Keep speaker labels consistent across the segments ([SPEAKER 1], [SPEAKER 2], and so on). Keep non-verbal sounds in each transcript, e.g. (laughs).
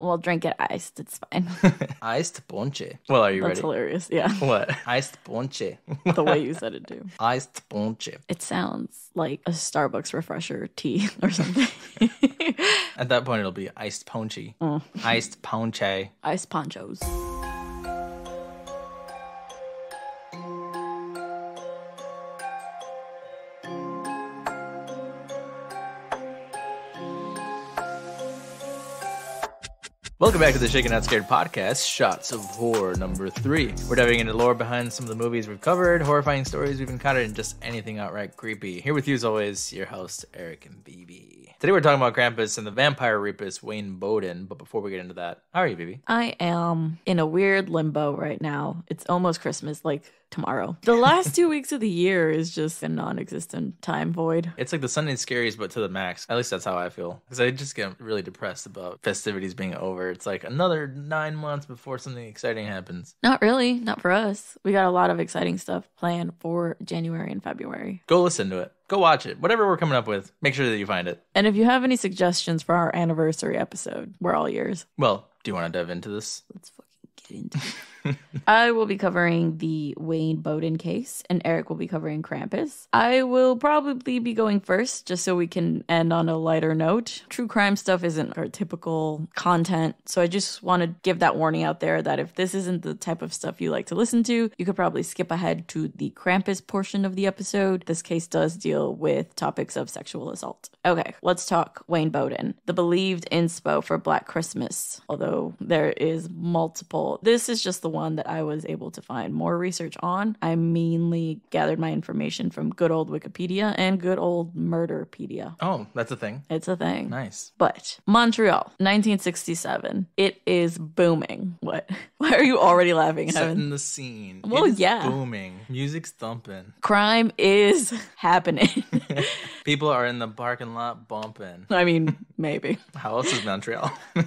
[SPEAKER 1] We'll drink it iced. It's fine. (laughs)
[SPEAKER 2] iced ponche. Well, are you That's ready? hilarious. Yeah. (laughs) What? Iced ponche. (laughs) the way you
[SPEAKER 1] said it, too. Iced ponche. It sounds like a Starbucks refresher tea or something.
[SPEAKER 2] At that point, it'll be iced ponche. Mm. Iced ponche. Iced ponchos. Welcome back to the Shaken Not Scared podcast, Shots of Horror number three. We're diving into lore behind some of the movies we've covered, horrifying stories we've encountered, and just anything outright creepy. Here with you, as always, your host, Eric and BB. Today we're talking about Krampus and the vampire rapist, Wayne Bowden. But before we get into that, how are you, BB?
[SPEAKER 1] I am in a weird limbo right now. It's almost Christmas, like tomorrow. The last two weeks of the year is just a non existent time void.
[SPEAKER 2] It's like the Sunday scaries, but to the max. At least that's how I feel. Because I just get really depressed about festivities being over it's like another nine months before something exciting happens.
[SPEAKER 1] Not really. Not for us. We got a lot of exciting stuff planned for January and February.
[SPEAKER 2] Go listen to it. Go watch it. Whatever we're coming up with, make sure that you find it.
[SPEAKER 1] And if you have any suggestions for our anniversary episode, we're all yours.
[SPEAKER 2] Well, do you want to dive into this? Let's fucking get into it. (laughs)
[SPEAKER 1] (laughs) I will be covering the Wayne Bowden case, and Eric will be covering Krampus. I will probably be going first, just so we can end on a lighter note. True crime stuff isn't our typical content, so I just want to give that warning out there that if this isn't the type of stuff you like to listen to, you could probably skip ahead to the Krampus portion of the episode. This case does deal with topics of sexual assault. Okay, let's talk Wayne Bowden, the believed inspo for Black Christmas, although there is multiple. This is just the one one that I was able to find more research on. I mainly gathered my information from good old Wikipedia and good old Murderpedia. Oh, that's a thing. It's a thing. Nice. But Montreal, 1967. It is booming. What? (laughs) Why are you already laughing? Setting the
[SPEAKER 2] scene. Well, it's yeah. Booming. Music's thumping.
[SPEAKER 1] Crime is (laughs) happening.
[SPEAKER 2] (laughs) People are in the parking lot bumping. I mean, Maybe. (laughs) How else is Montreal (laughs) in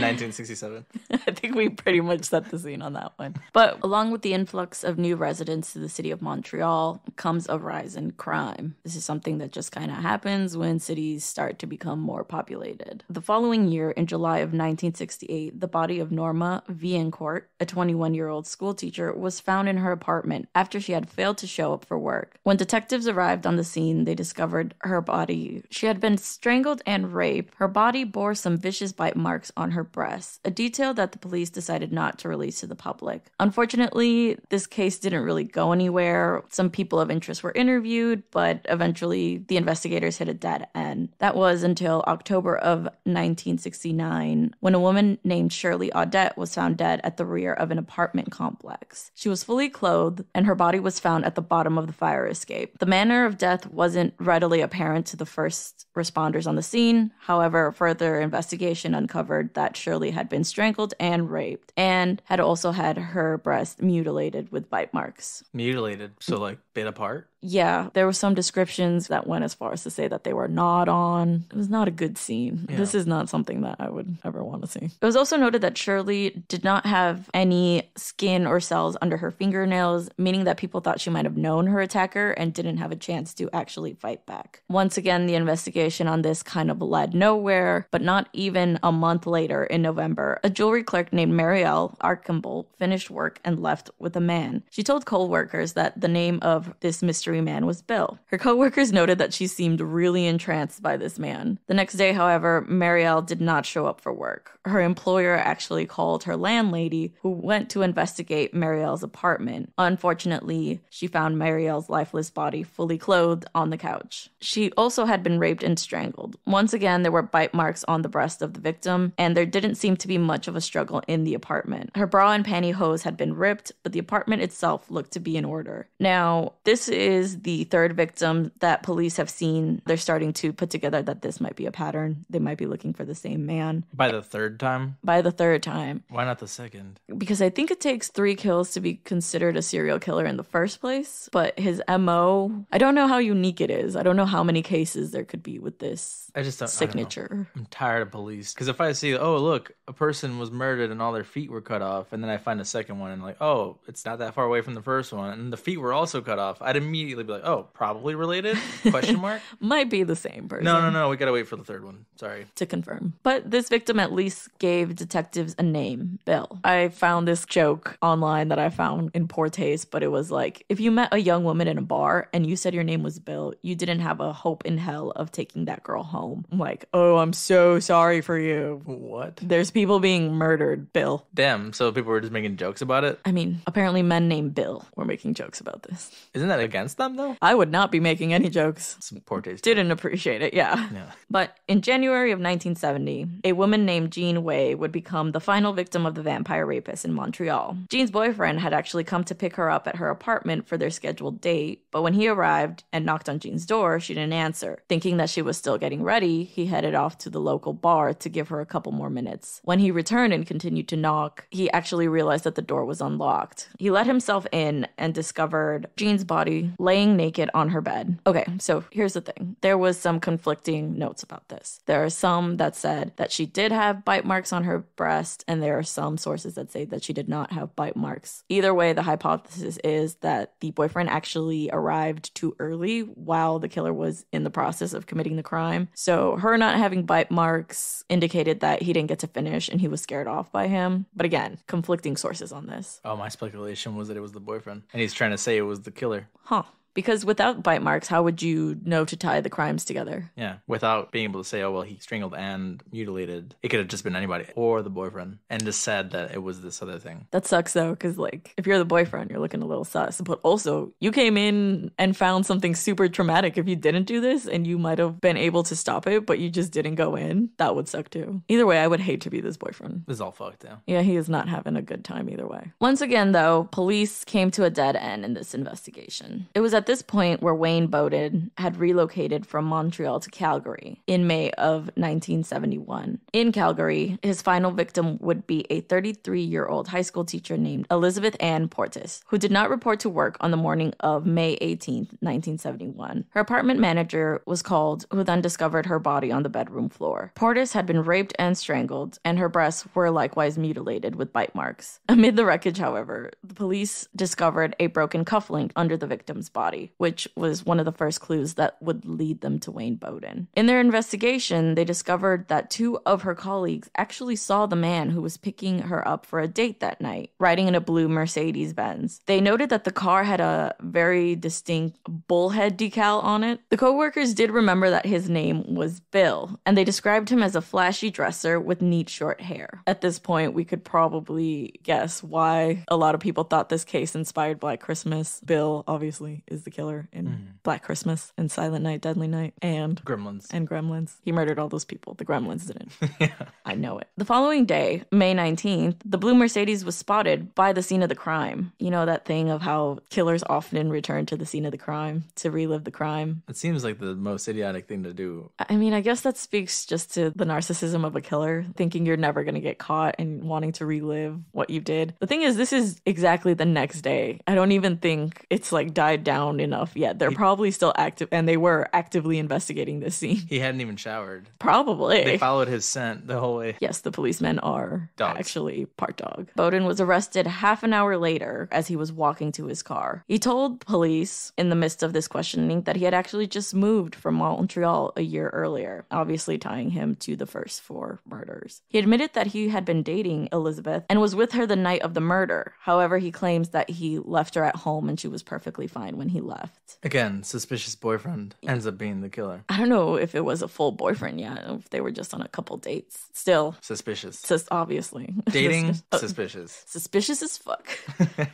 [SPEAKER 1] 1967? I think we pretty much set the scene on that one. But along with the influx of new residents to the city of Montreal comes a rise in crime. This is something that just kind of happens when cities start to become more populated. The following year, in July of 1968, the body of Norma Viencourt, a 21 year old schoolteacher, was found in her apartment after she had failed to show up for work. When detectives arrived on the scene, they discovered her body. She had been strangled and raped her body bore some vicious bite marks on her breasts, a detail that the police decided not to release to the public. Unfortunately, this case didn't really go anywhere. Some people of interest were interviewed, but eventually the investigators hit a dead end. That was until October of 1969, when a woman named Shirley Audette was found dead at the rear of an apartment complex. She was fully clothed, and her body was found at the bottom of the fire escape. The manner of death wasn't readily apparent to the first responders on the scene. However, However, further investigation uncovered that Shirley had been strangled and raped and had also had her breast mutilated with bite marks.
[SPEAKER 2] Mutilated? So, like, bit apart?
[SPEAKER 1] yeah, there were some descriptions that went as far as to say that they were not on. It was not a good scene. Yeah. This is not something that I would ever want to see. It was also noted that Shirley did not have any skin or cells under her fingernails, meaning that people thought she might have known her attacker and didn't have a chance to actually fight back. Once again, the investigation on this kind of led nowhere, but not even a month later in November, a jewelry clerk named Marielle Arkimble finished work and left with a man. She told co-workers that the name of this mystery mystery man was Bill. Her coworkers noted that she seemed really entranced by this man. The next day, however, Marielle did not show up for work. Her employer actually called her landlady, who went to investigate Marielle's apartment. Unfortunately, she found Marielle's lifeless body fully clothed on the couch. She also had been raped and strangled. Once again, there were bite marks on the breast of the victim, and there didn't seem to be much of a struggle in the apartment. Her bra and pantyhose had been ripped, but the apartment itself looked to be in order. Now, this is is the third victim that police have seen. They're starting to put together that this might be a pattern. They might be looking for the same man.
[SPEAKER 2] By the third time?
[SPEAKER 1] By the third time.
[SPEAKER 2] Why not the second? Because
[SPEAKER 1] I think it takes three kills to be considered a serial killer in the first place. But his MO, I don't know how unique it is. I don't know how many cases there could be with this I just signature. I I'm
[SPEAKER 2] tired of police. Because if I see, oh, look, a person was murdered and all their feet were cut off, and then I find a second one and, like, oh, it's not that far away from the first one, and the feet were also cut off, I'd immediately immediately be like, oh, probably related? (laughs) Question mark.
[SPEAKER 1] Might be the same person. No, no, no.
[SPEAKER 2] We gotta wait for the third one. Sorry.
[SPEAKER 1] To confirm. But this victim at least gave detectives a name, Bill. I found this joke online that I found in poor taste, but it was like, if you met a young woman in a bar and you said your name was Bill, you didn't have a hope in hell of taking that girl home. I'm like, oh, I'm so sorry for you. What? There's people being murdered, Bill.
[SPEAKER 2] Damn. So people were just making jokes about it?
[SPEAKER 1] I mean, apparently men named Bill were making jokes about this. Isn't that against them, though? I would not be making any jokes. Some poor taste. Didn't appreciate it, yeah. yeah. But in January of 1970, a woman named Jean Way would become the final victim of the vampire rapist in Montreal. Jean's boyfriend had actually come to pick her up at her apartment for their scheduled date, but when he arrived and knocked on Jean's door, she didn't answer. Thinking that she was still getting ready, he headed off to the local bar to give her a couple more minutes. When he returned and continued to knock, he actually realized that the door was unlocked. He let himself in and discovered Jean's body laying naked on her bed. Okay, so here's the thing there was some conflicting notes about this. There are some that said that she did have bite marks on her breast, and there are some sources that say that she did not have bite marks. Either way, the hypothesis is that the boyfriend actually arrived too early while the killer was in the process of committing the crime. So her not having bite marks indicated that he didn't get to finish and he was scared off by him. But again, conflicting sources on this.
[SPEAKER 2] Oh, my speculation was that it was the boyfriend, and he's trying to say it was the killer.
[SPEAKER 1] Huh. Because without bite marks, how would you know to tie the crimes together?
[SPEAKER 2] Yeah, without being able to say, oh, well, he strangled and mutilated. It could have just been anybody or the boyfriend and just said that it was this other thing.
[SPEAKER 1] That sucks though, because like if you're the boyfriend, you're looking a little sus. But also, you came in and found something super traumatic. If you didn't do this and you might have been able to stop it, but you just didn't go in, that would suck too. Either way, I would hate to be this boyfriend. This is all fucked down. Yeah, he is not having a good time either way. Once again, though, police came to a dead end in this investigation. It was at at this point where Wayne Bowden had relocated from Montreal to Calgary in May of 1971. In Calgary, his final victim would be a 33 year old high school teacher named Elizabeth Ann Portis, who did not report to work on the morning of May 18, 1971. Her apartment manager was called, who then discovered her body on the bedroom floor. Portis had been raped and strangled, and her breasts were likewise mutilated with bite marks. Amid the wreckage, however, the police discovered a broken cufflink under the victim's body body, which was one of the first clues that would lead them to Wayne Bowden. In their investigation, they discovered that two of her colleagues actually saw the man who was picking her up for a date that night, riding in a blue Mercedes Benz. They noted that the car had a very distinct bullhead decal on it. The co-workers did remember that his name was Bill, and they described him as a flashy dresser with neat short hair. At this point, we could probably guess why a lot of people thought this case inspired Black Christmas. Bill, obviously, is is the killer in mm-hmm. Black Christmas and Silent Night, Deadly Night, and Gremlins. And Gremlins. He murdered all those people. The Gremlins didn't. (laughs) yeah. I know it. The following day, May 19th, the blue Mercedes was spotted by the scene of the crime. You know that thing of how killers often return to the scene of the crime to relive the crime? It seems like the most idiotic thing to do. I mean, I guess that speaks just to the narcissism of a killer, thinking you're never going to get caught and wanting to relive what you did. The thing is, this is exactly the next day. I don't even think it's like died down down enough yet. They're probably still active, and they were actively investigating this scene.
[SPEAKER 2] He hadn't even showered.
[SPEAKER 1] Probably. They followed his scent the whole way. Yes, the policemen are Dogs. actually part dog. Bowden was arrested half an hour later as he was walking to his car. He told police in the midst of this questioning that he had actually just moved from Montreal a year earlier, obviously tying him to the first four murders. He admitted that he had been dating Elizabeth and was with her the night of the murder. However, he claims that he left her at home and she was perfectly fine when he he left.
[SPEAKER 2] Again, suspicious boyfriend ends up being the killer. I
[SPEAKER 1] don't know if it was a full boyfriend yet, if they were just on a couple dates. Still, Suspicious. sus- obviously. (laughs) Dating, Suspicious. Oh.
[SPEAKER 2] suspicious.
[SPEAKER 1] suspicious as fuck.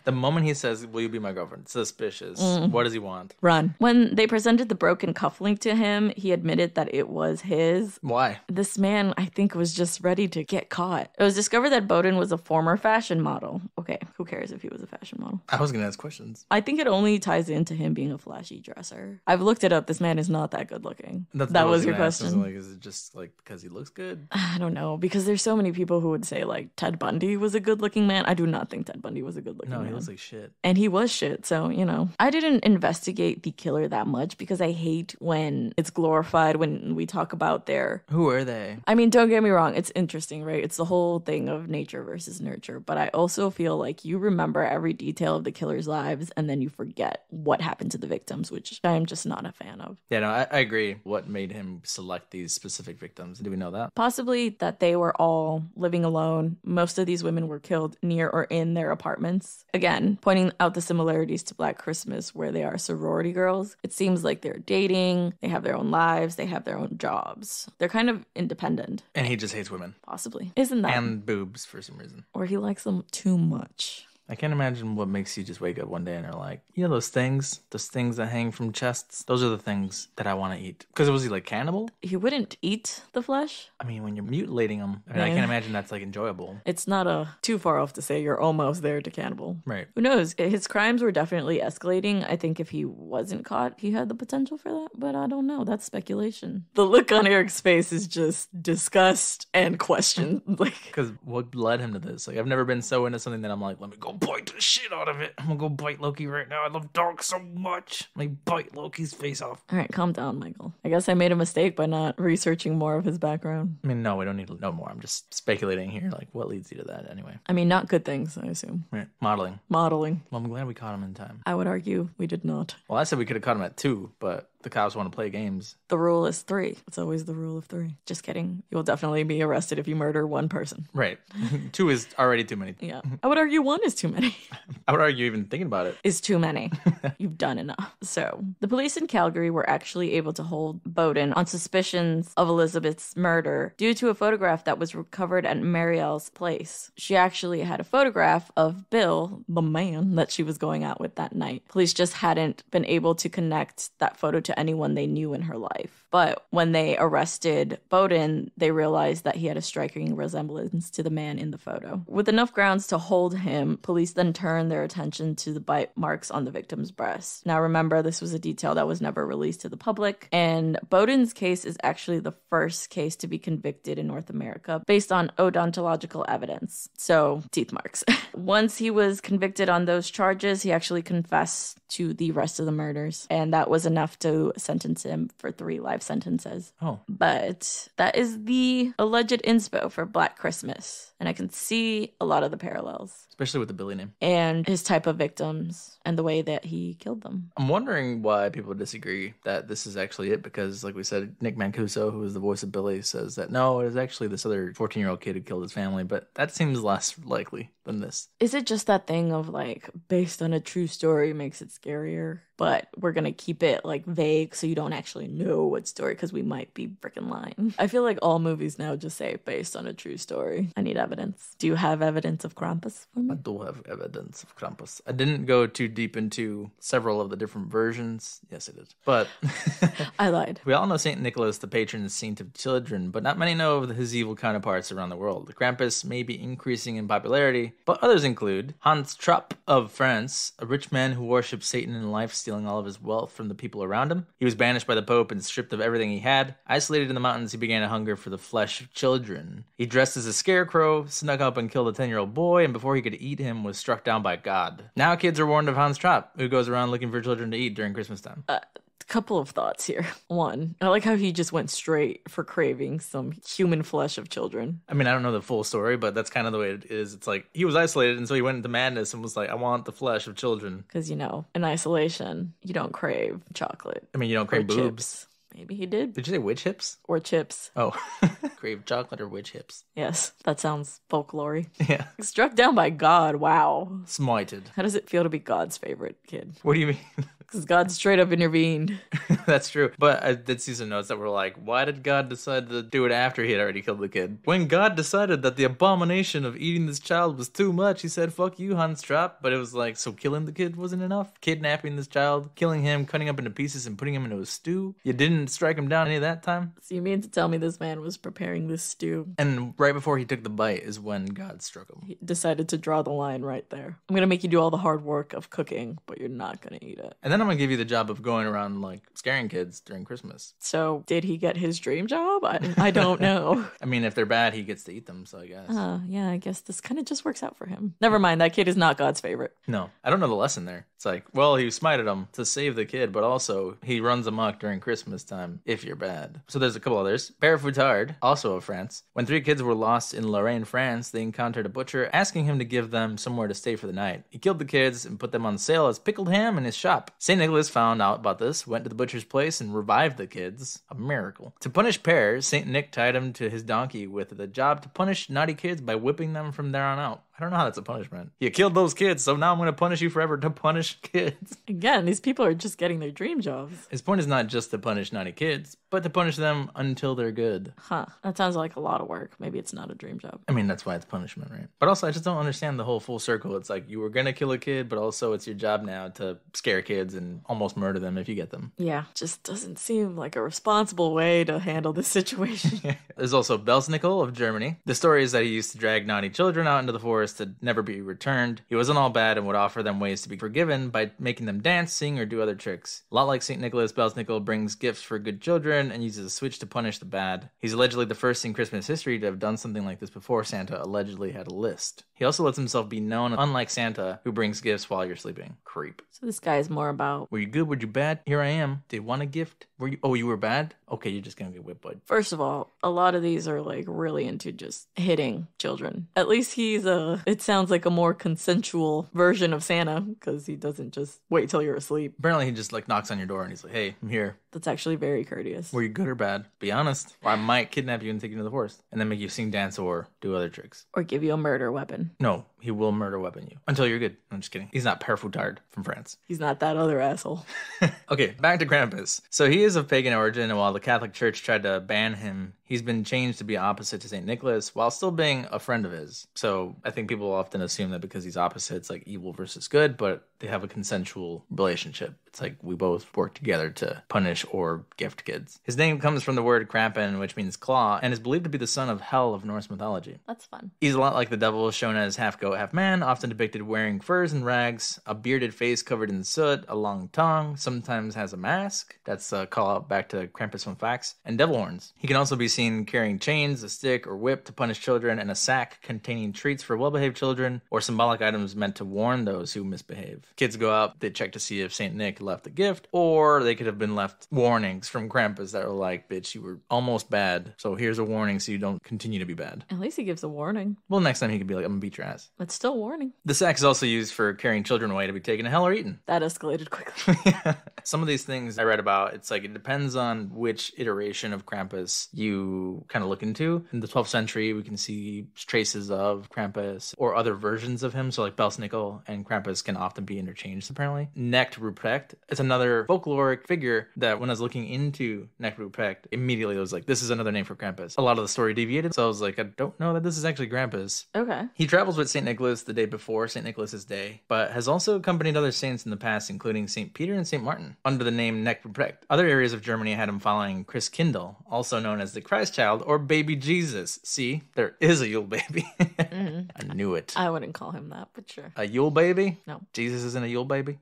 [SPEAKER 2] (laughs) the moment he says, Will you be my girlfriend? Suspicious. Mm. What does he want?
[SPEAKER 1] Run. When they presented the broken cufflink to him, he admitted that it was his. Why? This man, I think, was just ready to get caught. It was discovered that Bowden was a former fashion model. Okay, who cares if he was a fashion model?
[SPEAKER 2] I was going to ask questions.
[SPEAKER 1] I think it only ties into to him being a flashy dresser. I've looked it up. This man is not that good looking. That's that was your question. Is like,
[SPEAKER 2] is it just like because he looks good? (sighs) I
[SPEAKER 1] don't know because there's so many people who would say like Ted Bundy was a good looking man. I do not think Ted Bundy was a good looking. No, man. he looks like shit. And he was shit. So you know, I didn't investigate the killer that much because I hate when it's glorified when we talk about their
[SPEAKER 2] who are they.
[SPEAKER 1] I mean, don't get me wrong. It's interesting, right? It's the whole thing of nature versus nurture. But I also feel like you remember every detail of the killer's lives and then you forget what happened to the victims, which I am just not a fan of.
[SPEAKER 2] Yeah, no, I, I agree. What made him select these specific victims? Do we know that?
[SPEAKER 1] Possibly that they were all living alone. Most of these women were killed near or in their apartments. Again, pointing out the similarities to Black Christmas, where they are sorority girls. It seems like they're dating, they have their own lives, they have their own jobs. They're kind of independent.
[SPEAKER 2] And he just hates women. Possibly. Isn't that? And boobs for some reason. Or he likes them too much. I can't imagine what makes you just wake up one day and are like, you know, those things, those things that hang from chests, those are the things that I want to eat. Because was he like cannibal?
[SPEAKER 1] He wouldn't eat the flesh.
[SPEAKER 2] I mean, when you're mutilating them, I, mean, yeah. I can't imagine that's like enjoyable.
[SPEAKER 1] It's not a too far off to say you're almost there to cannibal. Right. Who knows? His crimes were definitely escalating. I think if he wasn't caught, he had the potential for that, but I don't know. That's speculation. The look on Eric's face is just disgust and question. (laughs) like, because (laughs) what led
[SPEAKER 2] him to this? Like, I've never been so into something that I'm like, let me go bite the shit out of it. I'm gonna go bite Loki right now. I love Dark so much. I bite Loki's face off.
[SPEAKER 1] All right, calm down, Michael. I guess I made a mistake by not researching more of his background. I
[SPEAKER 2] mean, no, we don't need to know more. I'm just speculating here. Like, what leads you to that anyway?
[SPEAKER 1] I mean, not good things, I assume.
[SPEAKER 2] Right. Modeling.
[SPEAKER 1] Modeling. Well, I'm glad we caught him in time. I would argue we did not.
[SPEAKER 2] Well, I said we could have caught him at two, but the cops want to play games.
[SPEAKER 1] The rule is three. It's always the rule of three. Just kidding. You will definitely be arrested if you murder one person.
[SPEAKER 2] Right. (laughs) two is already too many. Yeah.
[SPEAKER 1] I would argue one is too many.
[SPEAKER 2] (laughs) I would argue even thinking about it
[SPEAKER 1] is too many. (laughs) You've done enough. So the police in Calgary were actually able to hold Bowden on suspicions of Elizabeth's murder due to a photograph that was recovered at Marielle's place. She actually had a photograph of Bill, the man that she was going out with that night. Police just hadn't been able to connect that photo to to anyone they knew in her life. But when they arrested Bowden, they realized that he had a striking resemblance to the man in the photo. With enough grounds to hold him, police then turned their attention to the bite marks on the victim's breast. Now, remember, this was a detail that was never released to the public, and Bowden's case is actually the first case to be convicted in North America based on odontological evidence, so teeth marks. (laughs) Once he was convicted on those charges, he actually confessed to the rest of the murders, and that was enough to sentence him for three life sentences. Oh. But that is the alleged inspo for Black Christmas. And I can see a lot of the parallels,
[SPEAKER 2] especially with the Billy name
[SPEAKER 1] and his type of victims and the way that he killed them.
[SPEAKER 2] I'm wondering why people disagree that this is actually it because, like we said, Nick Mancuso, who is the voice of Billy, says that no, it is actually this other 14 year old kid who killed his family, but that seems less likely than this.
[SPEAKER 1] Is it just that thing of like based on a true story makes it scarier? but we're gonna keep it like vague so you don't actually know what story because we might be freaking lying. I feel like all movies now just say based on a true story. I need evidence evidence. Do you have evidence of Krampus for me? I do have evidence of Krampus.
[SPEAKER 2] I didn't go too deep into several of the different versions. Yes, I did. But
[SPEAKER 1] (laughs) I lied.
[SPEAKER 2] We all know St. Nicholas, the patron saint of children, but not many know of his evil counterparts around the world. The Krampus may be increasing in popularity, but others include Hans Trapp of France, a rich man who worships Satan in life, stealing all of his wealth from the people around him. He was banished by the Pope and stripped of everything he had. Isolated in the mountains, he began a hunger for the flesh of children. He dressed as a scarecrow, snuck up and killed a 10 year old boy, and before he could eat him, was struck down by God. Now kids are warned of Hans Trapp, who goes around looking for children to eat during Christmas time. Uh, couple of thoughts here.
[SPEAKER 1] (laughs) One, I like how he just went straight for craving some human flesh of children.
[SPEAKER 2] I mean, I don't know the full story, but that's kind of the way it is. It's like he was isolated, and so he went into madness and was like, I want the flesh of children.
[SPEAKER 1] Because, you know, in isolation, you don't crave chocolate. I mean, you don't crave boobs. Chips. Maybe he did. Did you say witch hips? Or chips. Oh, (laughs)
[SPEAKER 2] grave chocolate or witch hips.
[SPEAKER 1] Yes, that sounds folklory. Yeah. Struck down by God. Wow. Smited. How does it feel to be God's favorite kid? What do you mean? (laughs) because God straight up intervened. (laughs)
[SPEAKER 2] (laughs) That's true. But I did see some notes that were like, why did God decide to do it after he had already killed the kid? When God decided that the abomination of eating this child was too much, he said, fuck you, Hans But it was like, so killing the kid wasn't enough? Kidnapping this child, killing him, cutting up into pieces, and putting him into a stew? You didn't strike him down any of that time?
[SPEAKER 1] So you mean to tell me this man was preparing this stew?
[SPEAKER 2] And right before he took the bite is when God
[SPEAKER 1] struck him. He decided to draw the line right there. I'm going to make you do all the hard work of cooking, but you're not going to eat it.
[SPEAKER 2] And then I'm gonna give you the job of going around like scaring kids during Christmas.
[SPEAKER 1] So did he get his dream job? I, (laughs) I don't know.
[SPEAKER 2] I mean, if they're bad, he gets to eat them. So I guess. Oh
[SPEAKER 1] yeah, I guess this kind of just works out for him. Never mind. That kid is not God's favorite.
[SPEAKER 2] No, I don't know the lesson there. It's like, well, he smited him to save the kid, but also he runs amok during Christmas time if you're bad. So there's a couple others. Père Foutard, also of France. When three kids were lost in Lorraine, France, they encountered a butcher asking him to give them somewhere to stay for the night. He killed the kids and put them on sale as pickled ham in his shop. Same St. Nicholas found out about this, went to the butcher's place, and revived the kids. A miracle. To punish Pear, St. Nick tied him to his donkey with the job to punish naughty kids by whipping them from
[SPEAKER 1] there on out. I
[SPEAKER 2] don't know how that's a punishment. You killed those kids, so now I'm going to punish you forever to punish (laughs) kids.
[SPEAKER 1] Again, these people are just getting their dream jobs.
[SPEAKER 2] His point is not just to punish naughty kids, but to punish them until they're good.
[SPEAKER 1] Huh. That sounds like a lot of work. Maybe it's not a dream job.
[SPEAKER 2] I mean, that's why it's punishment, right? But also, I just don't understand the whole full circle. It's like you were going to kill a kid, but also it's your job now to scare kids and almost murder them if you get them.
[SPEAKER 1] Yeah, just doesn't seem like a responsible way to handle this situation. (laughs)
[SPEAKER 2] There's also Belsnickel of Germany. The story is that he used to drag naughty children out into the forest to never be returned. He wasn't all bad and would offer them ways to be forgiven by making them dance, sing, or do other tricks. A lot like St. Nicholas, Belsnickel brings gifts for good children and uses a switch to punish the bad. He's allegedly the first in Christmas history to have done something like this before Santa allegedly had a list. He also lets himself be known, unlike Santa, who brings gifts while you're sleeping. Creep. So this guy is more about. Were you good? Were you bad? Here I am. Did you want a gift? Were you? Oh, you were bad. Okay, you're just gonna get
[SPEAKER 1] whipped. First of all, a lot of these are like really into just hitting children. At least he's a (laughs) it sounds like a more consensual version of Santa because he doesn't just wait till you're asleep. Apparently, he just like knocks on your door and he's like, "Hey, I'm here. That's actually very courteous. Were you good or bad? Be
[SPEAKER 2] honest. Or I might kidnap you and take you to the forest and then make you sing, dance, or do other tricks.
[SPEAKER 1] Or give you a murder weapon.
[SPEAKER 2] No, he will murder weapon you until you're good. I'm just kidding. He's not Parfoutard from France.
[SPEAKER 1] He's not that other asshole.
[SPEAKER 2] (laughs) okay, back to Krampus. So he is of pagan origin, and while the Catholic Church tried to ban him, he's been changed to be opposite to St. Nicholas while still being a friend of his. So I think people often assume that because he's opposite, it's like evil versus good, but they have a consensual relationship. It's like we both work together to punish or gift kids. His name comes from the word Krampen, which means claw, and is believed to be the son of Hel of Norse mythology. That's fun. He's a lot like the devil, shown as half goat, half man, often depicted wearing furs and rags, a bearded face covered in soot, a long tongue, sometimes has a mask. That's a uh, call out back to Krampus from Facts, and devil horns. He can also be seen carrying chains, a stick, or whip to punish children, and a sack containing treats for well behaved children or symbolic items meant to warn those who misbehave. Kids go out, they check to see if St. Nick left a gift, or they could have been left warnings from Krampus that were like, bitch, you were almost bad. So here's a warning so you don't continue to be bad.
[SPEAKER 1] At least he gives a warning.
[SPEAKER 2] Well, next time he could be like, I'm gonna beat your ass.
[SPEAKER 1] That's still warning.
[SPEAKER 2] The sack is also used for carrying children away to be taken to hell or eaten.
[SPEAKER 1] That escalated quickly.
[SPEAKER 2] (laughs) (laughs) Some of these things I read about, it's like it depends on which iteration of Krampus you kind of look into. In the 12th century, we can see traces of Krampus or other versions of him. So like Belsnickel and Krampus can often be interchanged apparently. Necked Ruprecht it's is another folkloric figure that when I was looking into Necru Pecht, immediately I was like, this is another name for Krampus. A lot of the story deviated, so I was like, I don't know that this is actually Krampus. Okay. He travels with St. Nicholas the day before St. Nicholas's Day, but has also accompanied other saints in the past, including St. Peter and St. Martin, under the name Necru Pecht. Other areas of Germany had him following Chris Kindle, also known as the Christ Child or Baby Jesus. See, there is a Yule baby. (laughs) mm-hmm. I knew it.
[SPEAKER 1] I wouldn't call him that, but sure.
[SPEAKER 2] A Yule baby? No. Jesus isn't a Yule baby?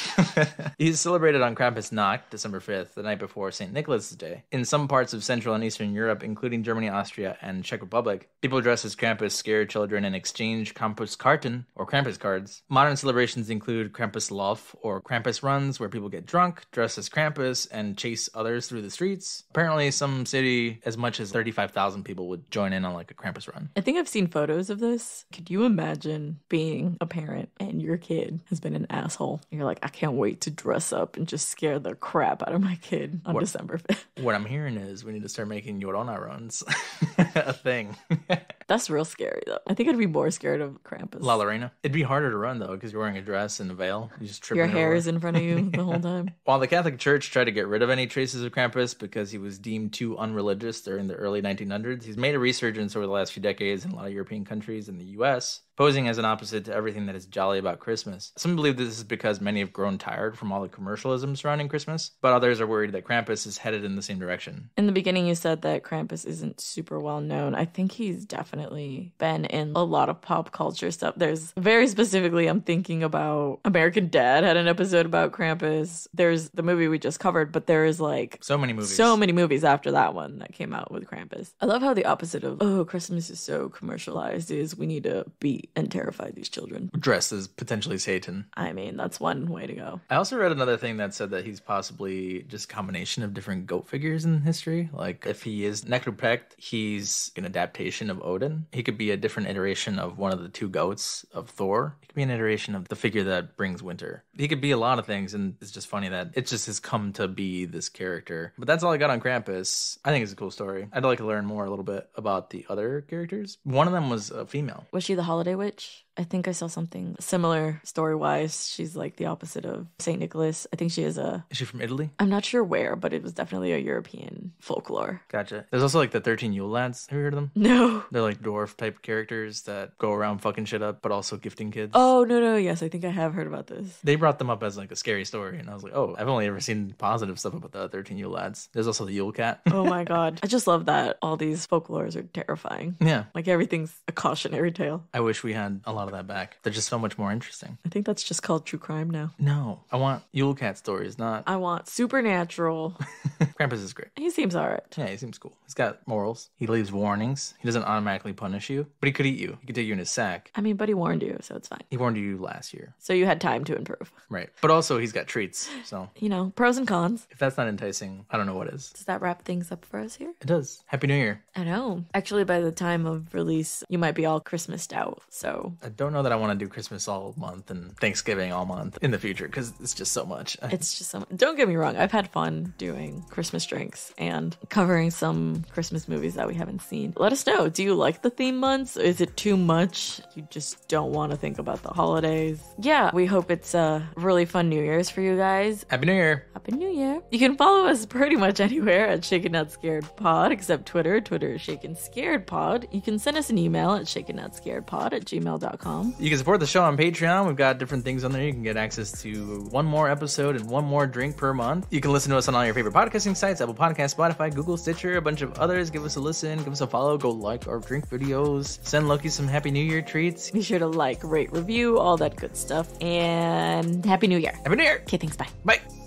[SPEAKER 2] (laughs) He's celebrated on Krampusnacht, December 5th, the night before St. Nicholas Day. In some parts of Central and Eastern Europe, including Germany, Austria, and Czech Republic, people dress as Krampus scare children and exchange Krampuskarten, or Krampus cards. Modern celebrations include Krampuslauf, or Krampus runs, where people get drunk, dress as Krampus, and chase others through the streets. Apparently, some city, as much as 35,000 people would join in on like a Krampus run.
[SPEAKER 1] I think I've seen photos of this. Could you imagine being a parent and your kid has been an asshole? You're like, I can't wait to dress up and just scare the crap out of my kid on what, December 5th.
[SPEAKER 2] (laughs) What I'm hearing is we need to start making Yorona runs (laughs) a thing. (laughs) That's real scary
[SPEAKER 1] though. I think I'd be more scared of Krampus. La
[SPEAKER 2] Lorena. It'd be harder to run though because you're wearing a dress and a veil. You just trip. Your hair over. is
[SPEAKER 1] in front of you the whole time.
[SPEAKER 2] While the Catholic Church tried to get rid of any traces of Krampus because he was deemed too unreligious during the early 1900s, he's made a resurgence over the last few decades in a lot of European countries and the U.S. Posing as an opposite to everything that is jolly about Christmas. Some believe this is because many of have grown tired from all the commercialism surrounding Christmas, but others are worried that Krampus is headed in the same direction.
[SPEAKER 1] In the beginning, you said that Krampus isn't super well known. I think he's definitely been in a lot of pop culture stuff. There's very specifically, I'm thinking about American Dad had an episode about Krampus. There's the movie we just covered, but there is like so many movies. So many movies after that one that came out with Krampus. I love how the opposite of, oh, Christmas is so commercialized is we need to beat and terrify these children. Dress as potentially Satan. I mean, that's one way to go.
[SPEAKER 2] I also read another thing that said that he's possibly just a combination of different goat figures in history. Like if he is Necroprect, he's an adaptation of Odin. He could be a different iteration of one of the two goats of Thor. He could be an iteration of the figure that brings winter. He could be a lot of things, and it's just funny that it just has come to be this character. But that's all I got on Krampus. I think it's a cool story. I'd like to learn more a little bit about the other characters. One of them was a female.
[SPEAKER 1] Was she the holiday witch? I think I saw something similar story wise. She's like the opposite opposite of St. Nicholas. I think she is a. Is she from Italy? I'm not sure where, but it was definitely a European folklore.
[SPEAKER 2] Gotcha. There's also like the 13 Yule Lads. Have you heard of them? No. They're like dwarf type characters that go around fucking shit up, but also gifting kids.
[SPEAKER 1] Oh, no, no. Yes, I think I have heard about this.
[SPEAKER 2] They brought them up as like a scary story, and I was like, oh, I've only ever seen positive stuff about the 13 Yule Lads. There's also the Yule Cat.
[SPEAKER 1] oh my (laughs) God. I just love that all these folklores are terrifying. Yeah. Like everything's a cautionary tale.
[SPEAKER 2] I wish we had a lot of that back. They're just so much more interesting.
[SPEAKER 1] I think that's just called true crime now. No,
[SPEAKER 2] I want Yule Cat stories, not
[SPEAKER 1] I want supernatural
[SPEAKER 2] (laughs) (laughs) Krampus is great.
[SPEAKER 1] He seems all right. Yeah, he seems cool.
[SPEAKER 2] He's got morals. He leaves warnings. He doesn't automatically punish you, but he could eat you. He could take you in his sack.
[SPEAKER 1] I mean, but he warned you, so it's fine.
[SPEAKER 2] He warned you last year.
[SPEAKER 1] So you had time to improve.
[SPEAKER 2] Right. But also, he's got treats. So,
[SPEAKER 1] you know, pros and cons.
[SPEAKER 2] If that's not enticing, I don't know what is.
[SPEAKER 1] Does that wrap things up for us here?
[SPEAKER 2] It does. Happy New Year.
[SPEAKER 1] I know. Actually, by the time of release, you might be all Christmased out. So,
[SPEAKER 2] I don't know that I want to do Christmas all month and Thanksgiving all month in the future because it's
[SPEAKER 1] just so much. It's just so much. Don't get me wrong. I've had fun doing Christmas drinks and covering some Christmas movies that we haven't seen. Let us know. Do you like the theme months? Is it too much? You just don't want to think about the holidays. Yeah, we hope it's a really fun New Year's for you guys. Happy New Year. Happy New Year. You can follow us pretty much anywhere at Shaken Not Scared Pod, except Twitter. Twitter is Shaken Scared Pod. You can send us an email at shaken not scared pod at gmail.com.
[SPEAKER 2] You can support the show on Patreon. We've got different things on there. You can get access to one more episode and one more drink per month. You can listen to us on all your favorite podcast podcasting sites Apple Podcast, Spotify, Google, Stitcher, a bunch of others. Give us a listen, give us a follow, go like our drink videos, send Loki some Happy New Year
[SPEAKER 1] treats. Be sure to like, rate, review, all that good stuff. And Happy New Year. Happy New Year. Okay, thanks. Bye. Bye.